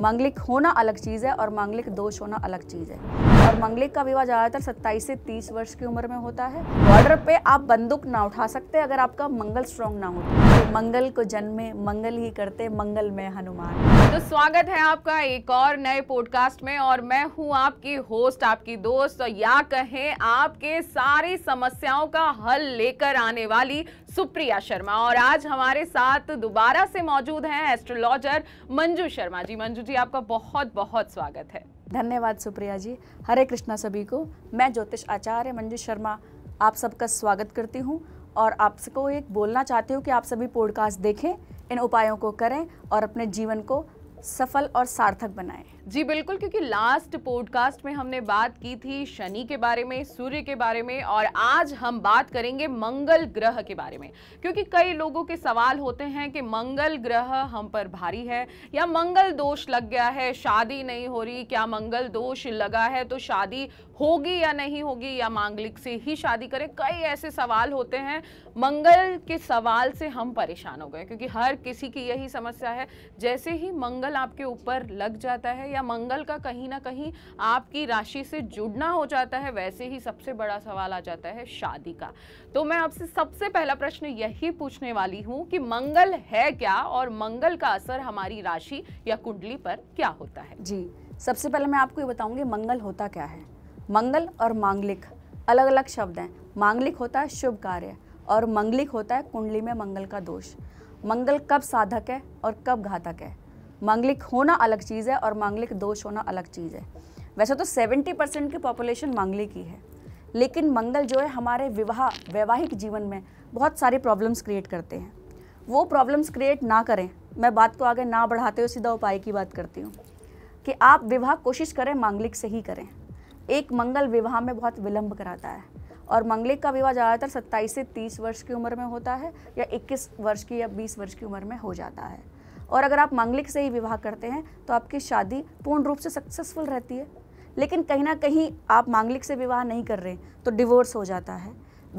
मांगलिक होना अलग चीज़ है और मांगलिक दोष होना अलग चीज़ है और मांगलिक का विवाह ज़्यादातर 27 से 30 वर्ष की उम्र में होता है बॉर्डर पे आप बंदूक ना उठा सकते अगर आपका मंगल स्ट्रॉन्ग ना हो तो मंगल को जन्मे मंगल ही करते मंगल में हनुमान तो स्वागत है आपका एक और नए पॉडकास्ट में और मैं हूं आपकी होस्ट आपकी दोस्त और तो या कहें आपके सारी समस्याओं का हल लेकर आने वाली सुप्रिया शर्मा और आज हमारे साथ दोबारा से मौजूद हैं एस्ट्रोलॉजर मंजू शर्मा जी मंजू जी आपका बहुत बहुत स्वागत है धन्यवाद सुप्रिया जी हरे कृष्णा सभी को मैं ज्योतिष आचार्य मंजू शर्मा आप सबका स्वागत करती हूँ और आपको एक बोलना चाहती हूँ कि आप सभी पॉडकास्ट देखें इन उपायों को करें और अपने जीवन को सफल और सार्थक बनाएं जी बिल्कुल क्योंकि लास्ट पॉडकास्ट में हमने बात की थी शनि के बारे में सूर्य के बारे में और आज हम बात करेंगे मंगल ग्रह के बारे में क्योंकि कई लोगों के सवाल होते हैं कि मंगल ग्रह हम पर भारी है या मंगल दोष लग गया है शादी नहीं हो रही क्या मंगल दोष लगा है तो शादी होगी या नहीं होगी या मांगलिक से ही शादी करें कई ऐसे सवाल होते हैं मंगल के सवाल से हम परेशान हो गए क्योंकि हर किसी की यही समस्या है जैसे ही मंगल आपके ऊपर लग जाता है या मंगल का कहीं ना कहीं आपकी राशि से जुड़ना हो जाता है वैसे ही सबसे बड़ा सवाल आ जाता है शादी का तो मैं आपसे सबसे पहला प्रश्न यही पूछने वाली हूँ कि मंगल है क्या और मंगल का असर हमारी राशि या कुंडली पर क्या होता है जी सबसे पहले मैं आपको ये बताऊंगी मंगल होता क्या है मंगल और मांगलिक अलग अलग शब्द हैं मांगलिक होता है शुभ कार्य और मंगलिक होता है कुंडली में मंगल का दोष मंगल कब साधक है और कब घातक है मांगलिक होना अलग चीज़ है और मांगलिक दोष होना अलग चीज़ है वैसे तो 70 परसेंट की पॉपुलेशन मांगलिक ही है लेकिन मंगल जो है हमारे विवाह वैवाहिक जीवन में बहुत सारी प्रॉब्लम्स क्रिएट करते हैं वो प्रॉब्लम्स क्रिएट ना करें मैं बात को आगे ना बढ़ाते हुए सीधा उपाय की बात करती हूँ कि आप विवाह कोशिश करें मांगलिक से ही करें एक मंगल विवाह में बहुत विलंब कराता है और मंगलिक का विवाह ज़्यादातर 27 से 30 वर्ष की उम्र में होता है या 21 वर्ष की या 20 वर्ष की उम्र में हो जाता है और अगर आप मंगलिक से ही विवाह करते हैं तो आपकी शादी पूर्ण रूप से सक्सेसफुल रहती है लेकिन कहीं ना कहीं आप मांगलिक से विवाह नहीं कर रहे तो डिवोर्स हो जाता है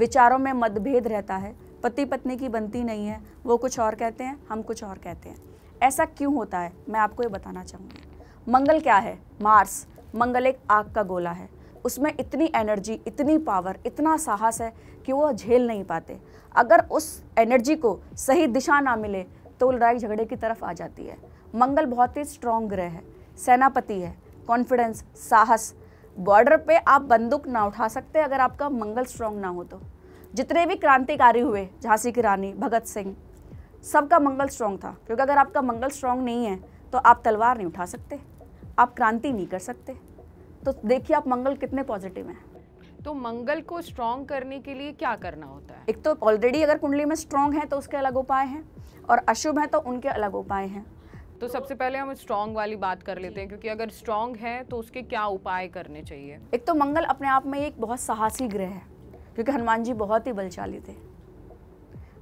विचारों में मतभेद रहता है पति पत्नी की बनती नहीं है वो कुछ और कहते हैं हम कुछ और कहते हैं ऐसा क्यों होता है मैं आपको ये बताना चाहूँगी मंगल क्या है मार्स मंगल एक आग का गोला है उसमें इतनी एनर्जी इतनी पावर इतना साहस है कि वो झेल नहीं पाते अगर उस एनर्जी को सही दिशा ना मिले तो लड़ाई झगड़े की तरफ आ जाती है मंगल बहुत ही स्ट्रॉन्ग ग्रह है सेनापति है कॉन्फिडेंस साहस बॉर्डर पे आप बंदूक ना उठा सकते अगर आपका मंगल स्ट्रांग ना हो तो जितने भी क्रांतिकारी हुए झांसी की रानी भगत सिंह सबका मंगल स्ट्रांग था क्योंकि अगर आपका मंगल स्ट्रांग नहीं है तो आप तलवार नहीं उठा सकते आप क्रांति नहीं कर सकते तो देखिए आप मंगल कितने पॉजिटिव हैं तो मंगल को स्ट्रॉन्ग करने के लिए क्या करना होता है एक तो ऑलरेडी अगर कुंडली में स्ट्रॉन्ग है तो उसके अलग उपाय हैं और अशुभ हैं तो उनके अलग उपाय हैं तो सबसे पहले हम स्ट्रॉन्ग वाली बात कर लेते हैं क्योंकि अगर स्ट्रॉन्ग है तो उसके क्या उपाय करने चाहिए एक तो मंगल अपने आप में एक बहुत साहसी ग्रह है क्योंकि हनुमान जी बहुत ही बलशाली थे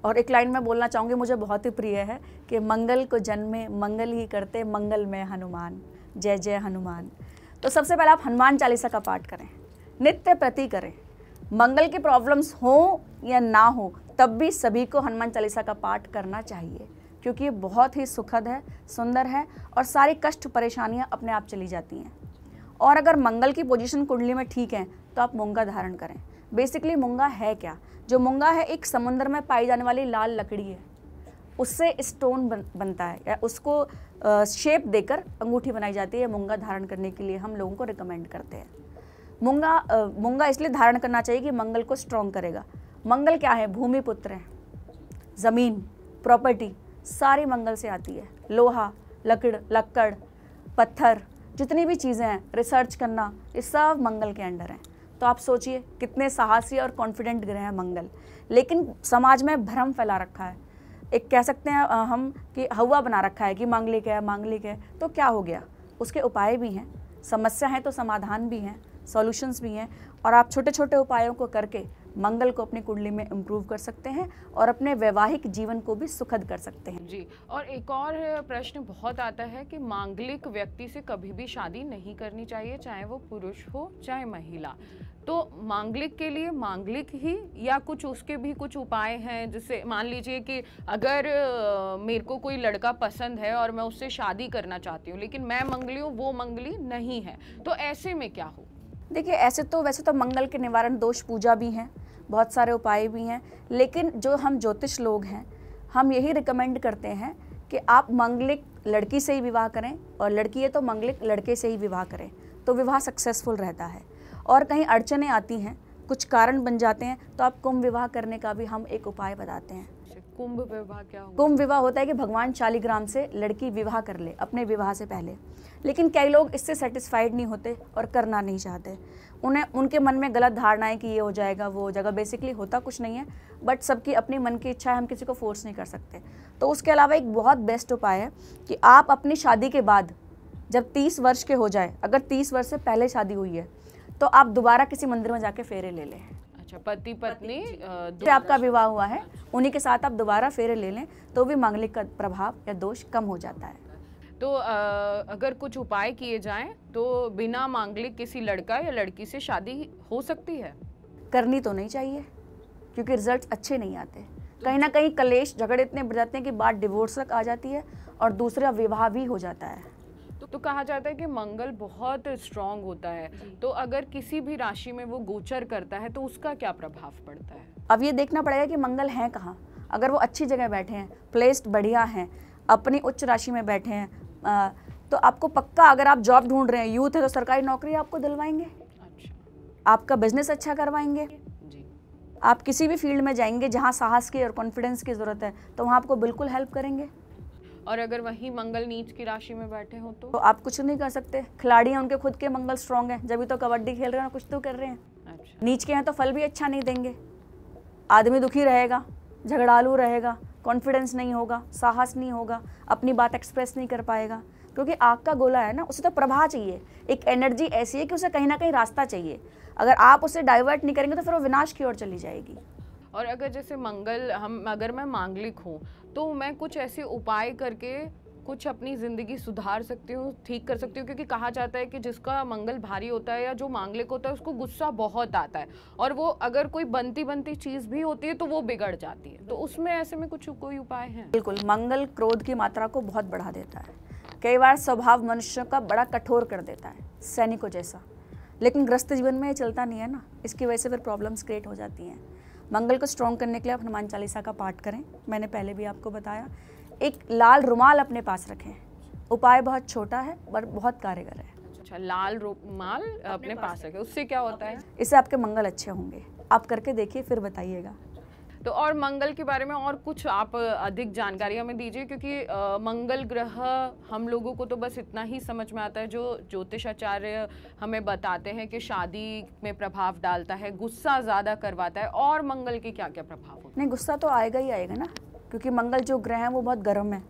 और एक लाइन में बोलना चाहूँगी मुझे बहुत ही प्रिय है कि मंगल को जन्मे मंगल ही करते मंगल में हनुमान जय जय हनुमान तो सबसे पहले आप हनुमान चालीसा का पाठ करें नित्य प्रति करें मंगल की प्रॉब्लम्स हो या ना हो तब भी सभी को हनुमान चालीसा का पाठ करना चाहिए क्योंकि ये बहुत ही सुखद है सुंदर है और सारी कष्ट परेशानियाँ अपने आप चली जाती हैं और अगर मंगल की पोजीशन कुंडली में ठीक है तो आप मूंगा धारण करें बेसिकली मूंगा है क्या जो मूंगा है एक समुंदर में पाई जाने वाली लाल लकड़ी है उससे स्टोन बन, बनता है या उसको शेप देकर अंगूठी बनाई जाती है मुंगा धारण करने के लिए हम लोगों को रिकमेंड करते हैं मुंगा आ, मुंगा इसलिए धारण करना चाहिए कि मंगल को स्ट्रॉन्ग करेगा मंगल क्या है भूमि पुत्र है ज़मीन प्रॉपर्टी सारी मंगल से आती है लोहा लकड़ लक्कड़ पत्थर जितनी भी चीज़ें हैं रिसर्च करना ये सब मंगल के अंडर हैं तो आप सोचिए कितने साहसी और कॉन्फिडेंट ग्रह हैं मंगल लेकिन समाज में भ्रम फैला रखा है एक कह सकते हैं हम कि हवा बना रखा है कि मांगलिक है मांगलिक है तो क्या हो गया उसके उपाय भी हैं समस्या हैं तो समाधान भी हैं सॉल्यूशंस भी हैं और आप छोटे छोटे उपायों को करके मंगल को अपनी कुंडली में इम्प्रूव कर सकते हैं और अपने वैवाहिक जीवन को भी सुखद कर सकते हैं जी और एक और प्रश्न बहुत आता है कि मांगलिक व्यक्ति से कभी भी शादी नहीं करनी चाहिए चाहे वो पुरुष हो चाहे महिला तो मांगलिक के लिए मांगलिक ही या कुछ उसके भी कुछ उपाय हैं जैसे मान लीजिए कि अगर मेरे को कोई लड़का पसंद है और मैं उससे शादी करना चाहती हूँ लेकिन मैं मंगली हूँ वो मंगली नहीं है तो ऐसे में क्या हो देखिए ऐसे तो वैसे तो मंगल के निवारण दोष पूजा भी हैं बहुत सारे उपाय भी हैं लेकिन जो हम ज्योतिष लोग हैं हम यही रिकमेंड करते हैं कि आप मंगलिक लड़की से ही विवाह करें और लड़की है तो मंगलिक लड़के से ही विवाह करें तो विवाह सक्सेसफुल रहता है और कहीं अड़चने आती हैं कुछ कारण बन जाते हैं तो आप कुंभ विवाह करने का भी हम एक उपाय बताते हैं कुंभ विवाह क्या कुंभ विवाह होता है कि भगवान शालीग्राम से लड़की विवाह कर ले अपने विवाह से पहले लेकिन कई लोग इससे सेटिस्फाइड नहीं होते और करना नहीं चाहते उन्हें उनके मन में गलत धारणाएं कि ये हो जाएगा वो हो जाएगा बेसिकली होता कुछ नहीं है बट सबकी अपनी मन की इच्छा है हम किसी को फोर्स नहीं कर सकते तो उसके अलावा एक बहुत बेस्ट उपाय है कि आप अपनी शादी के बाद जब तीस वर्ष के हो जाए अगर तीस वर्ष से पहले शादी हुई है तो आप दोबारा किसी मंदिर में जाके फेरे ले लें अच्छा पति पत्नी जो आपका विवाह हुआ है हाँ। उन्हीं के साथ आप दोबारा फेरे ले लें तो भी मांगलिक का प्रभाव या दोष कम हो जाता है तो आ, अगर कुछ उपाय किए जाएं तो बिना मांगलिक किसी लड़का या लड़की से शादी हो सकती है करनी तो नहीं चाहिए क्योंकि रिजल्ट अच्छे नहीं आते तो कहीं ना कहीं कलेश झगड़े इतने बढ़ जाते हैं कि बात डिवोर्स तक आ जाती है और दूसरा विवाह भी हो जाता है तो कहा जाता है कि मंगल बहुत स्ट्रांग होता है तो अगर किसी भी राशि में वो गोचर करता है तो उसका क्या प्रभाव पड़ता है अब ये देखना पड़ेगा कि मंगल है कहाँ अगर वो अच्छी जगह बैठे हैं प्लेस्ड बढ़िया हैं अपनी उच्च राशि में बैठे हैं आ, तो आपको पक्का अगर आप जॉब ढूंढ रहे हैं यूथ है तो सरकारी नौकरी आपको दिलवाएंगे अच्छा। आपका बिजनेस अच्छा करवाएंगे आप किसी भी फील्ड में जाएंगे जहाँ साहस की और कॉन्फिडेंस की ज़रूरत है तो वहाँ आपको बिल्कुल हेल्प करेंगे और अगर वही मंगल नीच की राशि में बैठे हो तो, तो आप कुछ नहीं कर सकते खिलाड़ी हैं उनके खुद के मंगल स्ट्रांग हैं जब भी तो कबड्डी खेल रहे हैं कुछ तो कर रहे हैं अच्छा नीच के हैं तो फल भी अच्छा नहीं देंगे आदमी दुखी रहेगा झगड़ालू रहेगा कॉन्फिडेंस नहीं होगा साहस नहीं होगा अपनी बात एक्सप्रेस नहीं कर पाएगा क्योंकि आग का गोला है ना उसे तो प्रभाव चाहिए एक एनर्जी ऐसी है कि उसे कहीं ना कहीं रास्ता चाहिए अगर आप उसे डाइवर्ट नहीं करेंगे तो फिर वो विनाश की ओर चली जाएगी और अगर जैसे मंगल हम अगर मैं मांगलिक हूँ तो मैं कुछ ऐसे उपाय करके कुछ अपनी ज़िंदगी सुधार सकती हूँ ठीक कर सकती हूँ क्योंकि कहा जाता है कि जिसका मंगल भारी होता है या जो मांगलिक होता है उसको गुस्सा बहुत आता है और वो अगर कोई बनती बनती चीज़ भी होती है तो वो बिगड़ जाती है तो उसमें ऐसे में कुछ कोई उपाय है बिल्कुल मंगल क्रोध की मात्रा को बहुत बढ़ा देता है कई बार स्वभाव मनुष्य का बड़ा कठोर कर देता है सैनिकों जैसा लेकिन ग्रस्त जीवन में ये चलता नहीं है ना इसकी वजह से फिर प्रॉब्लम्स क्रिएट हो जाती हैं मंगल को स्ट्रॉन्ग करने के लिए आप हनुमान चालीसा का पाठ करें मैंने पहले भी आपको बताया एक लाल रुमाल अपने पास रखें उपाय बहुत छोटा है पर बहुत कारगर है अच्छा लाल रुमाल अपने, अपने पास रखें उससे क्या होता है इससे आपके मंगल अच्छे होंगे आप करके देखिए फिर बताइएगा तो और मंगल के बारे में और कुछ आप अधिक जानकारी हमें दीजिए क्योंकि आ, मंगल ग्रह हम लोगों को तो बस इतना ही समझ में आता है जो ज्योतिषाचार्य हमें बताते हैं कि शादी में प्रभाव डालता है गुस्सा ज़्यादा करवाता है और मंगल के क्या क्या प्रभाव होते नहीं गुस्सा तो आएगा ही आएगा ना क्योंकि मंगल जो ग्रह हैं वो बहुत गर्म है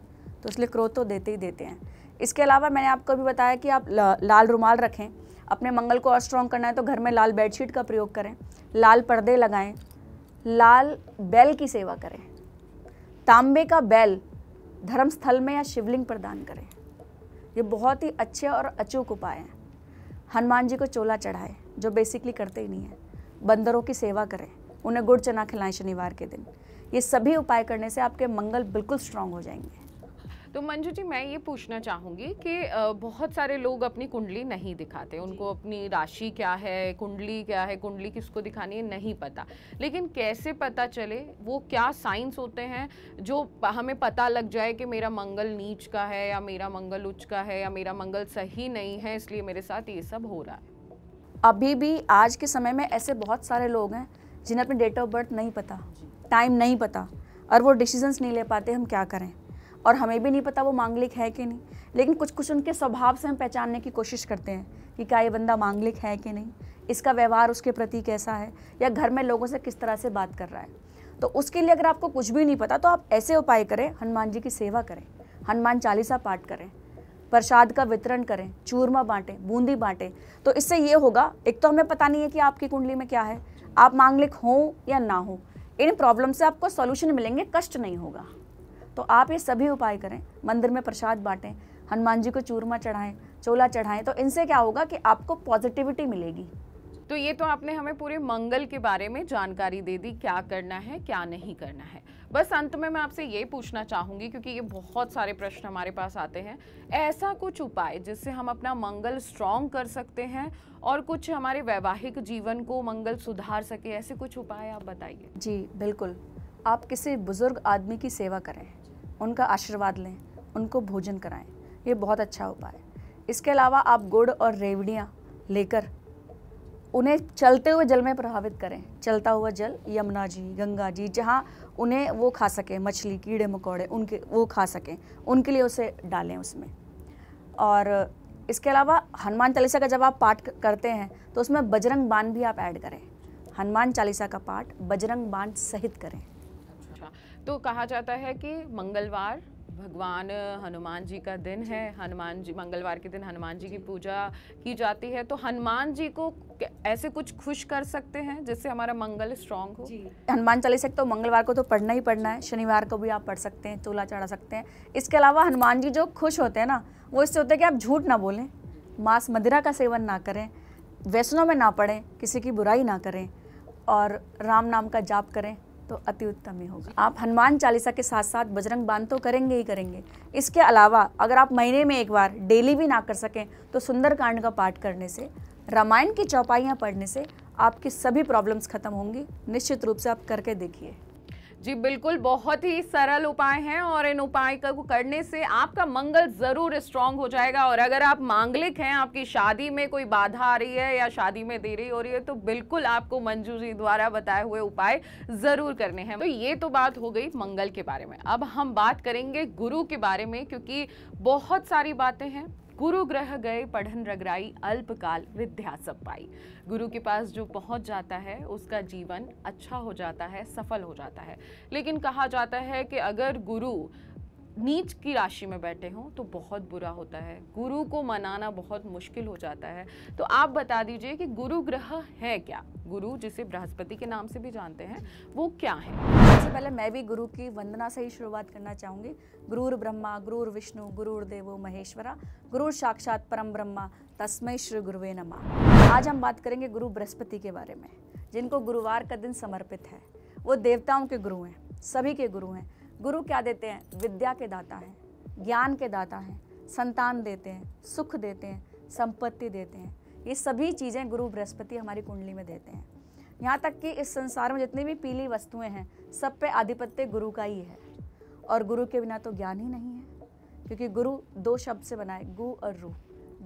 तो इसलिए क्रोध तो देते ही देते हैं इसके अलावा मैंने आपको भी बताया कि आप ला, लाल रुमाल रखें अपने मंगल को और स्ट्रॉन्ग करना है तो घर में लाल बेडशीट का प्रयोग करें लाल पर्दे लगाएं लाल बैल की सेवा करें तांबे का बैल धर्मस्थल में या शिवलिंग पर दान करें ये बहुत ही अच्छे और अचूक उपाय हैं हनुमान जी को चोला चढ़ाएं जो बेसिकली करते ही नहीं है बंदरों की सेवा करें उन्हें गुड़ चना खिलाएं शनिवार के दिन ये सभी उपाय करने से आपके मंगल बिल्कुल स्ट्रांग हो जाएंगे तो मंजू जी मैं ये पूछना चाहूँगी कि बहुत सारे लोग अपनी कुंडली नहीं दिखाते उनको अपनी राशि क्या है कुंडली क्या है कुंडली किसको दिखानी है नहीं पता लेकिन कैसे पता चले वो क्या साइंस होते हैं जो हमें पता लग जाए कि मेरा मंगल नीच का है या मेरा मंगल उच्च का है या मेरा मंगल सही नहीं है इसलिए मेरे साथ ये सब हो रहा है अभी भी आज के समय में ऐसे बहुत सारे लोग हैं जिन्हें अपनी डेट ऑफ बर्थ नहीं पता टाइम नहीं पता और वो डिसीजंस नहीं ले पाते हम क्या करें और हमें भी नहीं पता वो मांगलिक है कि नहीं लेकिन कुछ कुछ उनके स्वभाव से हम पहचानने की कोशिश करते हैं कि क्या ये बंदा मांगलिक है कि नहीं इसका व्यवहार उसके प्रति कैसा है या घर में लोगों से किस तरह से बात कर रहा है तो उसके लिए अगर आपको कुछ भी नहीं पता तो आप ऐसे उपाय करें हनुमान जी की सेवा करें हनुमान चालीसा पाठ करें प्रसाद का वितरण करें चूरमा बांटें बूंदी बांटें तो इससे ये होगा एक तो हमें पता नहीं है कि आपकी कुंडली में क्या है आप मांगलिक हों या ना हों इन प्रॉब्लम से आपको सॉल्यूशन मिलेंगे कष्ट नहीं होगा तो आप ये सभी उपाय करें मंदिर में प्रसाद बांटें हनुमान जी को चूरमा चढ़ाएं चोला चढ़ाएं तो इनसे क्या होगा कि आपको पॉजिटिविटी मिलेगी तो ये तो आपने हमें पूरे मंगल के बारे में जानकारी दे दी क्या करना है क्या नहीं करना है बस अंत में मैं आपसे ये पूछना चाहूँगी क्योंकि ये बहुत सारे प्रश्न हमारे पास आते हैं ऐसा कुछ उपाय जिससे हम अपना मंगल स्ट्रॉन्ग कर सकते हैं और कुछ हमारे वैवाहिक जीवन को मंगल सुधार सके ऐसे कुछ उपाय आप बताइए जी बिल्कुल आप किसी बुज़ुर्ग आदमी की सेवा करें उनका आशीर्वाद लें उनको भोजन कराएं ये बहुत अच्छा उपाय है इसके अलावा आप गुड़ और रेवड़ियाँ लेकर उन्हें चलते हुए जल में प्रभावित करें चलता हुआ जल यमुना जी गंगा जी जहाँ उन्हें वो खा सकें मछली कीड़े मकोड़े उनके वो खा सकें उनके लिए उसे डालें उसमें और इसके अलावा हनुमान चालीसा का जब आप पाठ करते हैं तो उसमें बजरंग बाण भी आप ऐड करें हनुमान चालीसा का पाठ बजरंग बाण सहित करें तो कहा जाता है कि मंगलवार भगवान हनुमान जी का दिन है हनुमान जी मंगलवार के दिन हनुमान जी की पूजा की जाती है तो हनुमान जी को ऐसे कुछ खुश कर सकते हैं जिससे हमारा मंगल स्ट्रांग हो हनुमान सकते तो मंगलवार को तो पढ़ना ही पढ़ना है शनिवार को भी आप पढ़ सकते हैं चूल्हा चढ़ा सकते हैं इसके अलावा हनुमान जी जो खुश होते हैं ना वो इससे होता है कि आप झूठ ना बोलें मांस मदिरा का सेवन ना करें वैष्णव में ना पढ़ें किसी की बुराई ना करें और राम नाम का जाप करें तो अति उत्तम ही होगा आप हनुमान चालीसा के साथ साथ बजरंग बांध तो करेंगे ही करेंगे इसके अलावा अगर आप महीने में एक बार डेली भी ना कर सकें तो सुंदरकांड का पाठ करने से रामायण की चौपाइयाँ पढ़ने से आपकी सभी प्रॉब्लम्स खत्म होंगी निश्चित रूप से आप करके देखिए जी बिल्कुल बहुत ही सरल उपाय हैं और इन उपाय को करने से आपका मंगल ज़रूर स्ट्रांग हो जाएगा और अगर आप मांगलिक हैं आपकी शादी में कोई बाधा आ रही है या शादी में देरी हो रही है तो बिल्कुल आपको मंजू जी द्वारा बताए हुए उपाय ज़रूर करने हैं तो ये तो बात हो गई मंगल के बारे में अब हम बात करेंगे गुरु के बारे में क्योंकि बहुत सारी बातें हैं गुरु ग्रह गए पढ़न रगराई अल्पकाल विद्या सब पाई गुरु के पास जो पहुंच जाता है उसका जीवन अच्छा हो जाता है सफल हो जाता है लेकिन कहा जाता है कि अगर गुरु नीच की राशि में बैठे हों तो बहुत बुरा होता है गुरु को मनाना बहुत मुश्किल हो जाता है तो आप बता दीजिए कि गुरु ग्रह है क्या गुरु जिसे बृहस्पति के नाम से भी जानते हैं वो क्या है सबसे पहले मैं भी गुरु की वंदना से ही शुरुआत करना चाहूँगी गुरुर ब्रह्मा गुरुर विष्णु गुरुर देवो महेश्वरा गुरु साक्षात परम ब्रह्मा तस्मय श्री गुरुवे नमा आज हम बात करेंगे गुरु बृहस्पति के बारे में जिनको गुरुवार का दिन समर्पित है वो देवताओं के गुरु हैं सभी के गुरु हैं गुरु क्या देते हैं विद्या के दाता हैं ज्ञान के दाता हैं संतान देते हैं सुख देते हैं संपत्ति देते हैं ये सभी चीज़ें गुरु बृहस्पति हमारी कुंडली में देते हैं यहाँ तक कि इस संसार में जितनी भी पीली वस्तुएं हैं सब पे आधिपत्य गुरु का ही है और गुरु के बिना तो ज्ञान ही नहीं है क्योंकि गुरु दो शब्द से बनाए गु और रू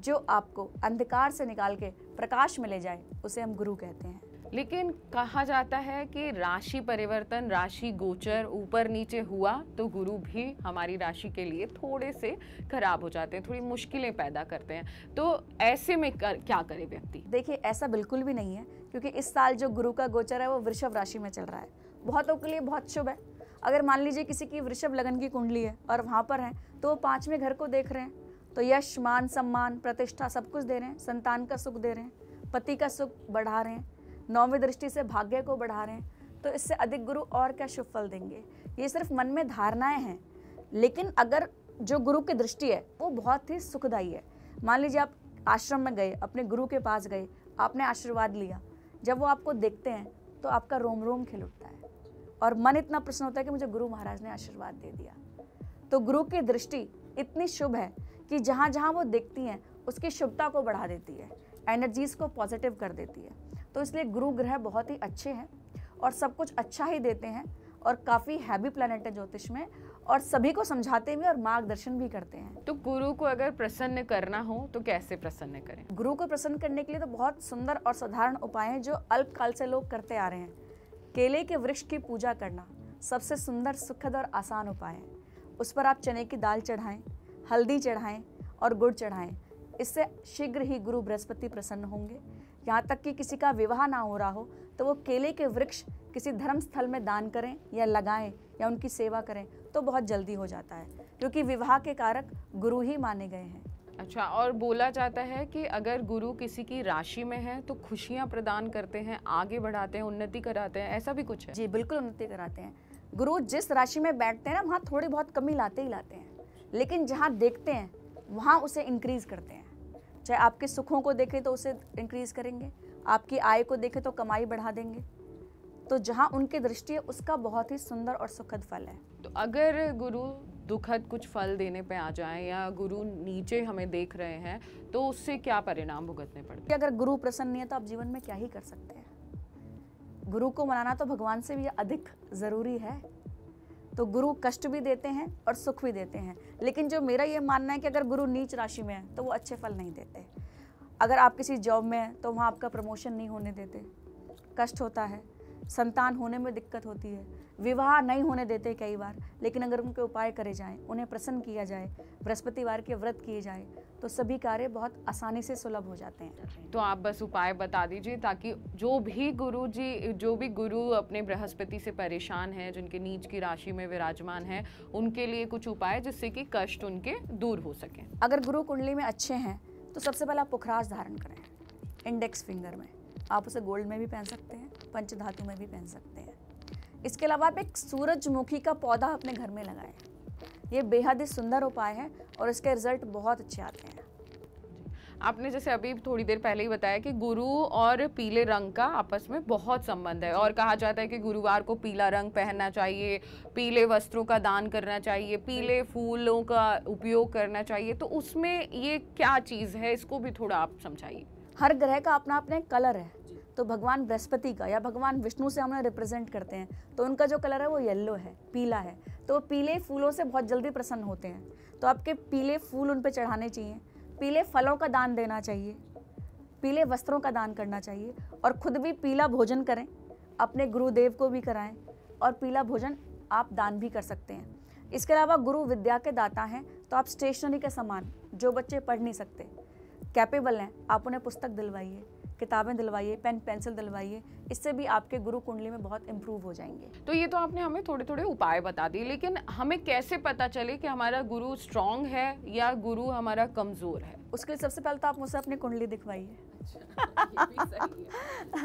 जो आपको अंधकार से निकाल के प्रकाश में ले जाए उसे हम गुरु कहते हैं लेकिन कहा जाता है कि राशि परिवर्तन राशि गोचर ऊपर नीचे हुआ तो गुरु भी हमारी राशि के लिए थोड़े से खराब हो जाते हैं थोड़ी मुश्किलें पैदा करते हैं तो ऐसे में कर, क्या करे व्यक्ति देखिए ऐसा बिल्कुल भी नहीं है क्योंकि इस साल जो गुरु का गोचर है वो वृषभ राशि में चल रहा है बहुतों के लिए बहुत शुभ है अगर मान लीजिए किसी की वृषभ लगन की कुंडली है और वहाँ पर हैं तो वो पाँचवें घर को देख रहे हैं तो यश मान सम्मान प्रतिष्ठा सब कुछ दे रहे हैं संतान का सुख दे रहे हैं पति का सुख बढ़ा रहे हैं नौवीं दृष्टि से भाग्य को बढ़ा रहे हैं तो इससे अधिक गुरु और क्या शुभ फल देंगे ये सिर्फ मन में धारणाएं हैं लेकिन अगर जो गुरु की दृष्टि है वो बहुत ही सुखदायी है मान लीजिए आप आश्रम में गए अपने गुरु के पास गए आपने आशीर्वाद लिया जब वो आपको देखते हैं तो आपका रोम रोम खिल उठता है और मन इतना प्रसन्न होता है कि मुझे गुरु महाराज ने आशीर्वाद दे दिया तो गुरु की दृष्टि इतनी शुभ है कि जहाँ जहाँ वो देखती हैं उसकी शुभता को बढ़ा देती है एनर्जीज़ को पॉजिटिव कर देती है तो इसलिए गुरु ग्रह बहुत ही अच्छे हैं और सब कुछ अच्छा ही देते हैं और काफ़ी हैवी प्लानट है ज्योतिष में और सभी को समझाते भी और मार्गदर्शन भी करते हैं तो गुरु को अगर प्रसन्न करना हो तो कैसे प्रसन्न करें गुरु को प्रसन्न करने के लिए तो बहुत सुंदर और साधारण उपाय हैं जो अल्पकाल से लोग करते आ रहे हैं केले के वृक्ष की पूजा करना सबसे सुंदर सुखद और आसान उपाय है उस पर आप चने की दाल चढ़ाएं हल्दी चढ़ाएं और गुड़ चढ़ाएं इससे शीघ्र ही गुरु बृहस्पति प्रसन्न होंगे यहाँ तक कि किसी का विवाह ना हो रहा हो तो वो केले के वृक्ष किसी धर्म स्थल में दान करें या लगाएं या उनकी सेवा करें तो बहुत जल्दी हो जाता है क्योंकि विवाह के कारक गुरु ही माने गए हैं अच्छा और बोला जाता है कि अगर गुरु किसी की राशि में है तो खुशियाँ प्रदान करते हैं आगे बढ़ाते हैं उन्नति कराते हैं ऐसा भी कुछ है जी बिल्कुल उन्नति कराते हैं गुरु जिस राशि में बैठते हैं ना वहाँ थोड़ी बहुत कमी लाते ही लाते हैं लेकिन जहाँ देखते हैं वहाँ उसे इंक्रीज करते हैं चाहे आपके सुखों को देखें तो उसे इंक्रीज़ करेंगे आपकी आय को देखें तो कमाई बढ़ा देंगे तो जहाँ उनकी दृष्टि है उसका बहुत ही सुंदर और सुखद फल है तो अगर गुरु दुखद कुछ फल देने पे आ जाए या गुरु नीचे हमें देख रहे हैं तो उससे क्या परिणाम भुगतने पड़ते हैं अगर गुरु प्रसन्न नहीं है तो आप जीवन में क्या ही कर सकते हैं गुरु को मनाना तो भगवान से भी अधिक ज़रूरी है तो गुरु कष्ट भी देते हैं और सुख भी देते हैं लेकिन जो मेरा ये मानना है कि अगर गुरु नीच राशि में है तो वो अच्छे फल नहीं देते अगर आप किसी जॉब में हैं तो वहाँ आपका प्रमोशन नहीं होने देते कष्ट होता है संतान होने में दिक्कत होती है विवाह नहीं होने देते कई बार लेकिन अगर उनके उपाय करे जाएं उन्हें प्रसन्न किया जाए बृहस्पतिवार के व्रत किए जाए तो सभी कार्य बहुत आसानी से सुलभ हो जाते हैं तो आप बस उपाय बता दीजिए ताकि जो भी गुरु जी जो भी गुरु अपने बृहस्पति से परेशान है जिनके नीच की राशि में विराजमान है उनके लिए कुछ उपाय जिससे कि कष्ट उनके दूर हो सके अगर गुरु कुंडली में अच्छे हैं तो सबसे पहले आप पुखराज धारण करें इंडेक्स फिंगर में आप उसे गोल्ड में भी पहन सकते हैं पंच धातु में भी पहन सकते हैं इसके अलावा आप एक सूरजमुखी का पौधा अपने घर में लगाएं ये बेहद ही सुंदर उपाय है और इसके रिजल्ट बहुत अच्छे आते हैं आपने जैसे अभी थोड़ी देर पहले ही बताया कि गुरु और पीले रंग का आपस में बहुत संबंध है और कहा जाता है कि गुरुवार को पीला रंग पहनना चाहिए पीले वस्त्रों का दान करना चाहिए पीले फूलों का उपयोग करना चाहिए तो उसमें ये क्या चीज़ है इसको भी थोड़ा आप समझाइए हर ग्रह का अपना अपना कलर है तो भगवान बृहस्पति का या भगवान विष्णु से हम रिप्रेजेंट करते हैं तो उनका जो कलर है वो येल्लो है पीला है तो वो पीले फूलों से बहुत जल्दी प्रसन्न होते हैं तो आपके पीले फूल उन पर चढ़ाने चाहिए पीले फलों का दान देना चाहिए पीले वस्त्रों का दान करना चाहिए और ख़ुद भी पीला भोजन करें अपने गुरुदेव को भी कराएं और पीला भोजन आप दान भी कर सकते हैं इसके अलावा गुरु विद्या के दाता हैं तो आप स्टेशनरी के समान जो बच्चे पढ़ नहीं सकते कैपेबल हैं आप उन्हें पुस्तक दिलवाइए किताबें दिलवाइए पेन पेंसिल दिलवाइए इससे भी आपके गुरु कुंडली में बहुत इम्प्रूव हो जाएंगे तो ये तो आपने हमें थोड़े थोड़े उपाय बता दिए लेकिन हमें कैसे पता चले कि हमारा गुरु स्ट्रांग है या गुरु हमारा कमज़ोर है उसके लिए सबसे पहले तो आप मुझसे अपनी कुंडली दिखवाइए अच्छा,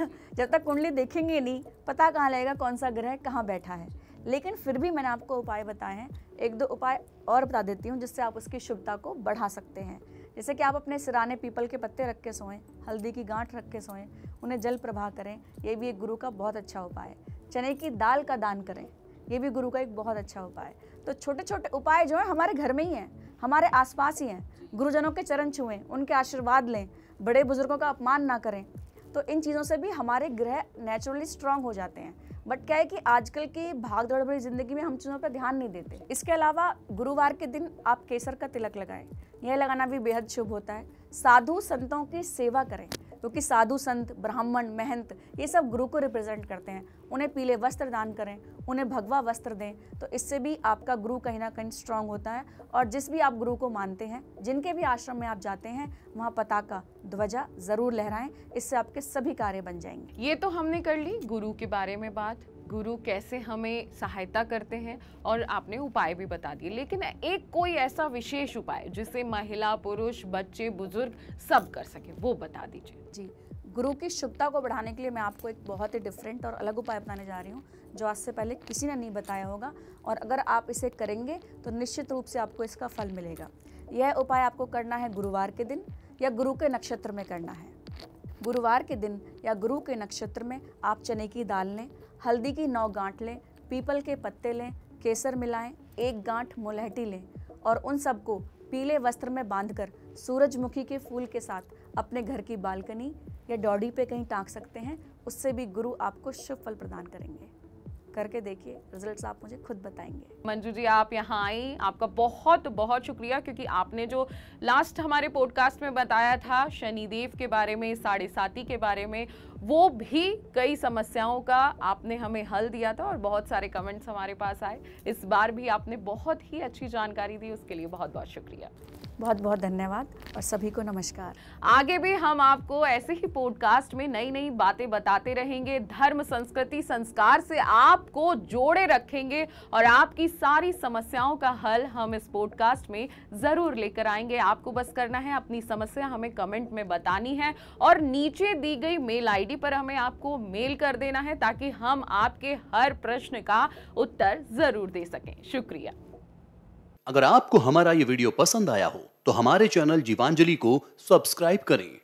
जब तक कुंडली देखेंगे नहीं पता कहाँ लगेगा कौन सा ग्रह कहाँ बैठा है लेकिन फिर भी मैंने आपको उपाय बताए हैं एक दो उपाय और बता देती हूँ जिससे आप उसकी शुभता को बढ़ा सकते हैं जैसे कि आप अपने सिराने पीपल के पत्ते रख के सोएं हल्दी की गांठ रख के सोएं उन्हें जल प्रभा करें ये भी एक गुरु का बहुत अच्छा उपाय है चने की दाल का दान करें ये भी गुरु का एक बहुत अच्छा उपाय है तो छोटे छोटे उपाय जो है हमारे घर में ही हैं हमारे आसपास ही हैं गुरुजनों के चरण छुएं उनके आशीर्वाद लें बड़े बुजुर्गों का अपमान ना करें तो इन चीज़ों से भी हमारे ग्रह नेचुरली स्ट्रांग हो जाते हैं बट क्या है कि आजकल की भाग दौड़ भरी जिंदगी में हम चीज़ों पर ध्यान नहीं देते इसके अलावा गुरुवार के दिन आप केसर का तिलक लगाएं यह लगाना भी बेहद शुभ होता है साधु संतों की सेवा करें क्योंकि तो साधु संत ब्राह्मण महंत ये सब गुरु को रिप्रेजेंट करते हैं उन्हें पीले वस्त्र दान करें उन्हें भगवा वस्त्र दें तो इससे भी आपका गुरु कहीं ना कहीं स्ट्रांग होता है और जिस भी आप गुरु को मानते हैं जिनके भी आश्रम में आप जाते हैं वहाँ पताका ध्वजा ज़रूर लहराएं इससे आपके सभी कार्य बन जाएंगे ये तो हमने कर ली गुरु के बारे में बात गुरु कैसे हमें सहायता करते हैं और आपने उपाय भी बता दिए लेकिन एक कोई ऐसा विशेष उपाय जिसे महिला पुरुष बच्चे बुजुर्ग सब कर सके वो बता दीजिए जी गुरु की शुभता को बढ़ाने के लिए मैं आपको एक बहुत ही डिफरेंट और अलग उपाय बताने जा रही हूँ जो आज से पहले किसी ने नहीं बताया होगा और अगर आप इसे करेंगे तो निश्चित रूप से आपको इसका फल मिलेगा यह उपाय आपको करना है गुरुवार के दिन या गुरु के नक्षत्र में करना है गुरुवार के दिन या गुरु के नक्षत्र में आप चने की दाल लें हल्दी की नौ गांठ लें पीपल के पत्ते लें केसर मिलाएं एक गांठ मुलहटी लें और उन सबको पीले वस्त्र में बांधकर सूरजमुखी के फूल के साथ अपने घर की बालकनी या डॉडी पे कहीं टाँग सकते हैं उससे भी गुरु आपको शुभ फल प्रदान करेंगे करके देखिए रिजल्ट्स आप मुझे खुद बताएंगे मंजू जी आप यहाँ आई आपका बहुत बहुत शुक्रिया क्योंकि आपने जो लास्ट हमारे पॉडकास्ट में बताया था शनिदेव के बारे में साढ़े साथी के बारे में वो भी कई समस्याओं का आपने हमें हल दिया था और बहुत सारे कमेंट्स हमारे पास आए इस बार भी आपने बहुत ही अच्छी जानकारी दी उसके लिए बहुत बहुत शुक्रिया बहुत बहुत धन्यवाद और सभी को नमस्कार आगे भी हम आपको ऐसे ही पॉडकास्ट में नई नई बातें बताते रहेंगे धर्म संस्कृति संस्कार से आपको जोड़े रखेंगे और आपकी सारी समस्याओं का हल हम इस पॉडकास्ट में ज़रूर लेकर आएंगे आपको बस करना है अपनी समस्या हमें कमेंट में बतानी है और नीचे दी गई मेल आई आईडी पर हमें आपको मेल कर देना है ताकि हम आपके हर प्रश्न का उत्तर जरूर दे सकें शुक्रिया अगर आपको हमारा ये वीडियो पसंद आया हो तो हमारे चैनल जीवांजलि को सब्सक्राइब करें